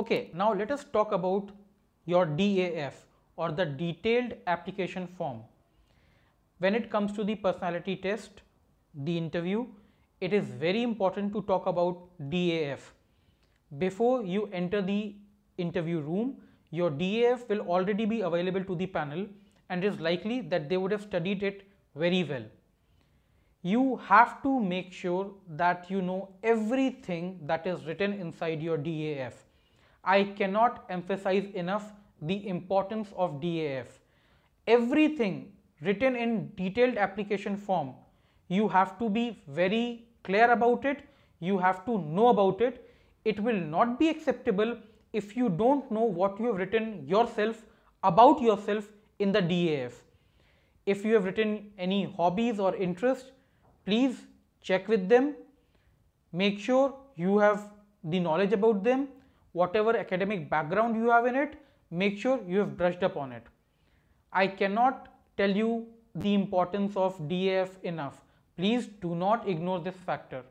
Okay, now let us talk about your DAF or the detailed application form. When it comes to the personality test, the interview, it is very important to talk about DAF. Before you enter the interview room, your DAF will already be available to the panel and it is likely that they would have studied it very well. You have to make sure that you know everything that is written inside your DAF. I cannot emphasize enough the importance of DAF. Everything written in detailed application form, you have to be very clear about it, you have to know about it. It will not be acceptable if you do not know what you have written yourself about yourself in the DAF. If you have written any hobbies or interests, please check with them. Make sure you have the knowledge about them whatever academic background you have in it, make sure you have brushed up on it. I cannot tell you the importance of DAF enough. Please do not ignore this factor.